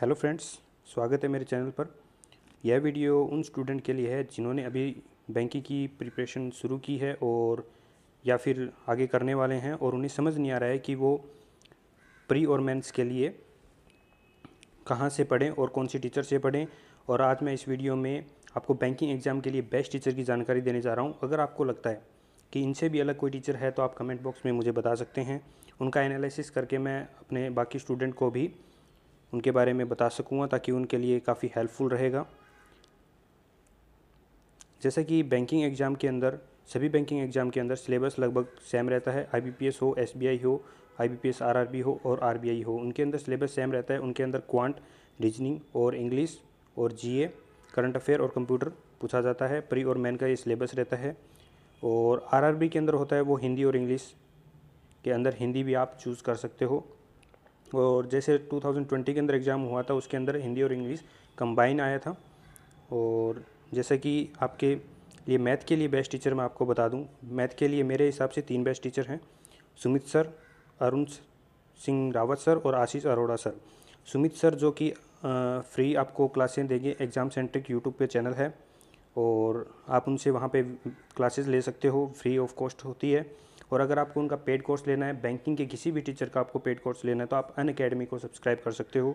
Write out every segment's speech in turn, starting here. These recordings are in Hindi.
हेलो फ्रेंड्स स्वागत है मेरे चैनल पर यह वीडियो उन स्टूडेंट के लिए है जिन्होंने अभी बैंकिंग की प्रिपरेशन शुरू की है और या फिर आगे करने वाले हैं और उन्हें समझ नहीं आ रहा है कि वो प्री और मेंस के लिए कहाँ से पढ़ें और कौन सी टीचर से पढ़ें और आज मैं इस वीडियो में आपको बैंकिंग एग्ज़ाम के लिए बेस्ट टीचर की जानकारी देने जा रहा हूँ अगर आपको लगता है कि इनसे भी अलग कोई टीचर है तो आप कमेंट बॉक्स में मुझे बता सकते हैं उनका एनालिसिस करके मैं अपने बाकी स्टूडेंट को भी उनके बारे में बता सकूँगा ताकि उनके लिए काफ़ी हेल्पफुल रहेगा जैसे कि बैंकिंग एग्ज़ाम के अंदर सभी बैंकिंग एग्ज़ाम के अंदर सिलेबस लगभग सेम रहता है आई हो एस हो आईबीपीएस बी हो और आर हो उनके अंदर सिलेबस सेम रहता है उनके अंदर क्वांट रीजनिंग और इंग्लिश और जी करंट अफेयर और कंप्यूटर पूछा जाता है प्री और मैन का ये सिलेबस रहता है और आरआरबी के अंदर होता है वो हिंदी और इंग्लिश के अंदर हिंदी भी आप चूज़ कर सकते हो और जैसे 2020 के अंदर एग्ज़ाम हुआ था उसके अंदर हिंदी और इंग्लिश कंबाइन आया था और जैसा कि आपके लिए मैथ के लिए बेस्ट टीचर मैं आपको बता दूं मैथ के लिए मेरे हिसाब से तीन बेस्ट टीचर हैं सुमित सर अरुण सिंह रावत सर और आशीष अरोड़ा सर सुमित सर जो कि फ्री आपको क्लासें देंगे एग्ज़ाम सेंट्रिक यूट्यूब पे चैनल है और आप उनसे वहाँ पे क्लासेस ले सकते हो फ्री ऑफ कॉस्ट होती है और अगर आपको उनका पेड कोर्स लेना है बैंकिंग के किसी भी टीचर का आपको पेड कोर्स लेना है तो आप अन अकेडमी को सब्सक्राइब कर सकते हो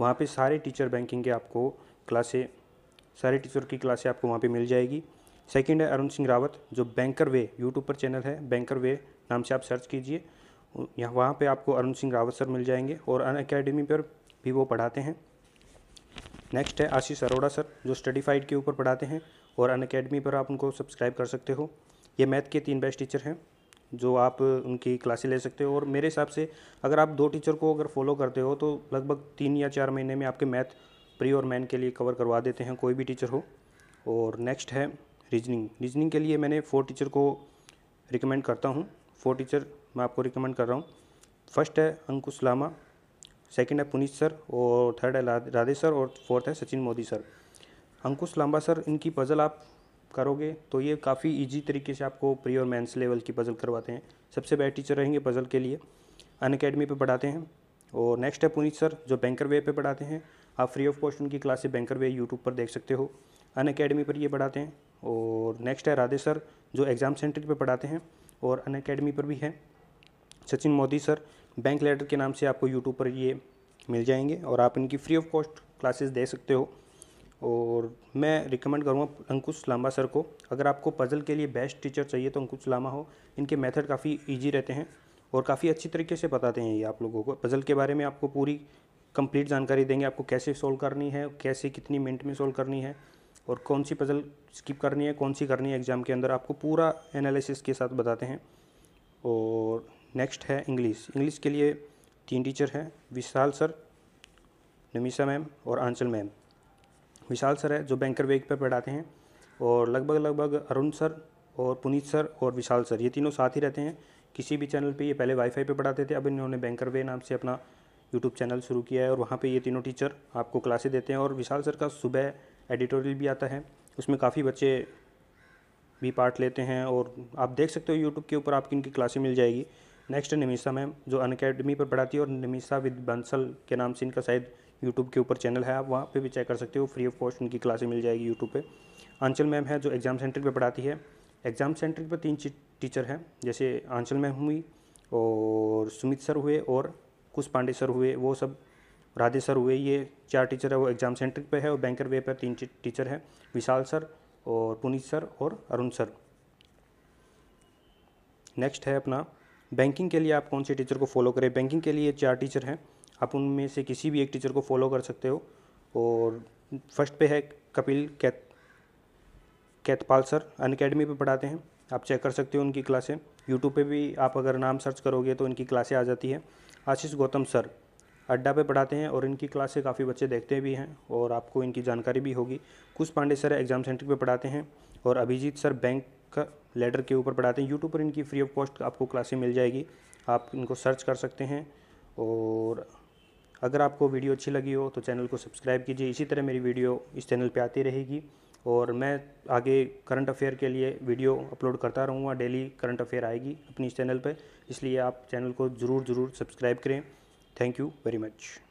वहाँ पर सारे टीचर बैंकिंग के आपको क्लासे सारे टीचर की क्लासें आपको वहाँ पर मिल जाएगी सेकेंड है अरुण सिंह रावत जो बैंकर वे यूट्यूब पर चैनल है बैंकर वे नाम से आप सर्च कीजिए यहाँ वहाँ पे आपको अरुण सिंह रावत सर मिल जाएंगे और अन अकेडमी पर भी वो पढ़ाते हैं नेक्स्ट है आशीष अरोड़ा सर जो स्टडीफाइड के ऊपर पढ़ाते हैं और अन अकेडमी पर आप उनको सब्सक्राइब कर सकते हो ये मैथ के तीन बेस्ट टीचर हैं जो आप उनकी क्लासें ले सकते हो और मेरे हिसाब से अगर आप दो टीचर को अगर फॉलो करते हो तो लगभग तीन या चार महीने में आपके मैथ प्री और मैन के लिए कवर करवा देते हैं कोई भी टीचर हो और नेक्स्ट है रीजनिंग रीजनिंग के लिए मैंने फोर टीचर को रिकमेंड करता हूँ फोर टीचर मैं आपको रिकमेंड कर रहा हूँ फर्स्ट है अंकुश लामा सेकंड है पुनीत सर और थर्ड है राधे सर और फोर्थ है सचिन मोदी सर अंकुश लांबा सर इनकी पज़ल आप करोगे तो ये काफ़ी ईजी तरीके से आपको प्री और मेंस लेवल की पज़ल करवाते हैं सबसे बेस्ट टीचर रहेंगे पज़ल के लिए अन अकेडमी पर पढ़ाते हैं और नेक्स्ट है पुनीत सर जो बैंकर वे पर पढ़ाते हैं आप फ्री ऑफ कॉस्ट उनकी क्लासे बैंकर वे यूट्यूब पर देख सकते हो अन अकेडमी पर ये पढ़ाते हैं और नेक्स्ट है राधे सर जो एग्ज़ाम सेंटर पर पढ़ाते हैं और अन अकेडमी पर भी है Sachin Modi sir bank letter के नाम से आपको यूट्यूब पर ये मिल जाएंगे और आप इनकी फ्री ऑफ कॉस्ट क्लासेस दे सकते हो और मैं रिकमेंड करूँगा अंकुश लामा सर को अगर आपको पज़ल के लिए बेस्ट टीचर चाहिए तो अंकुश लामा हो इनके मेथड काफ़ी ईजी रहते हैं और काफ़ी अच्छी तरीके से बताते हैं ये आप लोगों को पज़ल के बारे में आपको पूरी कंप्लीट जानकारी देंगे आपको कैसे सोल्व करनी है कैसे कितनी मिनट में सोल्व करनी है और कौन सी पज़ल स्किप करनी है कौन सी करनी है एग्ज़ाम के अंदर आपको पूरा एनालिसिस के साथ बताते हैं और नेक्स्ट है इंग्लिश इंग्लिश के लिए तीन टीचर हैं विशाल सर नमीसा मैम और आंचल मैम विशाल सर है जो बैंकर वेग पर पढ़ाते हैं और लगभग लगभग अरुण सर और पुनीत सर और विशाल सर ये तीनों साथ ही रहते हैं किसी भी चैनल पे ये पहले वाईफाई पे पढ़ाते थे अब इन्होंने बैंकर वे नाम से अपना यूट्यूब चैनल शुरू किया है और वहाँ पे ये तीनों टीचर आपको क्लासे देते हैं और विशाल सर का सुबह एडिटोरियल भी आता है उसमें काफ़ी बच्चे भी पार्ट लेते हैं और आप देख सकते हो यूट्यूब के ऊपर आपकी इनकी क्लासें मिल जाएगी नेक्स्ट निमिषा मैम जो अन पर पढ़ाती है और निमिषा विद बंसल के नाम से इनका शायद यूट्यूब के ऊपर चैनल है आप वहाँ पर भी चेक कर सकते हो फ्री ऑफ कॉस्ट उनकी क्लासें मिल जाएगी यूट्यूब पर आंचल मैम है जो एग्ज़ाम सेंटर पर पढ़ाती है एग्ज़ाम सेंटर पर तीन टीचर हैं जैसे आंचल मैम हुई और सुमित सर हुए और कुश पांडे सर हुए वो सब राधे सर हुए ये चार टीचर है वो एग्ज़ाम सेंटर पर है और बैंकर वे पर तीन टीचर हैं विशाल सर और पुनीत सर और अरुण सर नेक्स्ट है अपना बैंकिंग के लिए आप कौन से टीचर को फॉलो करें बैंकिंग के लिए चार टीचर हैं आप उनमें से किसी भी एक टीचर को फॉलो कर सकते हो और फर्स्ट पे है कपिल कैत कैतपाल सर अनकेडमी पे पढ़ाते हैं आप चेक कर सकते हो उनकी क्लासें यूट्यूब पे भी आप अगर नाम सर्च करोगे तो इनकी क्लासें आ जाती है आशीष गौतम सर अड्डा पे पढ़ाते हैं और इनकी क्लासें काफ़ी बच्चे देखते भी हैं और आपको इनकी जानकारी भी होगी कुछ पांडे सर एग्जाम सेंटर पे पढ़ाते हैं और अभिजीत सर बैंक का लेटर के ऊपर पढ़ाते हैं यूट्यूब पर इनकी फ्री ऑफ कॉस्ट आपको क्लासें मिल जाएगी आप इनको सर्च कर सकते हैं और अगर आपको वीडियो अच्छी लगी हो तो चैनल को सब्सक्राइब कीजिए इसी तरह मेरी वीडियो इस चैनल पे आती रहेगी और मैं आगे करंट अफेयर के लिए वीडियो अपलोड करता रहूँगा डेली करंट अफेयर आएगी अपनी इस चैनल पर इसलिए आप चैनल को ज़रूर ज़रूर सब्सक्राइब करें थैंक यू वेरी मच